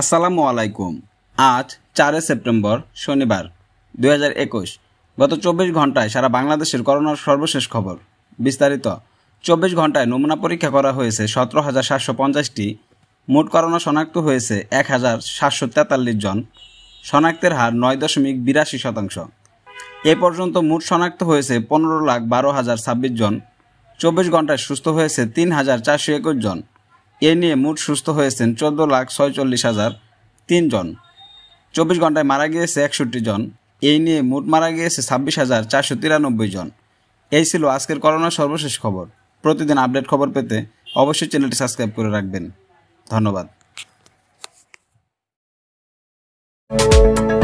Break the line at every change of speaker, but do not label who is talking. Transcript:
আসসালামু আলাইকুম আজ চারে সেপ্টেম্বর শনিবার দু গত চব্বিশ ঘন্টায় সারা বাংলাদেশের করোনার সর্বশেষ খবর বিস্তারিত চব্বিশ ঘন্টায় নমুনা পরীক্ষা করা হয়েছে সতেরো হাজার সাতশো পঞ্চাশটি মোট করোনা শনাক্ত হয়েছে এক হাজার সাতশো তেতাল্লিশ জন শনাক্তের হার নয় দশমিক বিরাশি শতাংশ এ পর্যন্ত মোট শনাক্ত হয়েছে পনেরো লাখ বারো হাজার ছাব্বিশ জন চব্বিশ ঘন্টায় সুস্থ হয়েছে তিন হাজার চারশো একুশ জন এ নিয়ে মোট সুস্থ হয়েছেন চোদ্দ লাখ ছয়চল্লিশ হাজার তিনজন চব্বিশ ঘন্টায় মারা গিয়েছে একষট্টি জন এই নিয়ে মোট মারা গিয়েছে ছাব্বিশ হাজার চারশো তিরানব্বই জন এই ছিল আজকের করোনা সর্বশেষ খবর প্রতিদিন আপডেট খবর পেতে অবশ্যই চ্যানেলটি সাবস্ক্রাইব করে রাখবেন ধন্যবাদ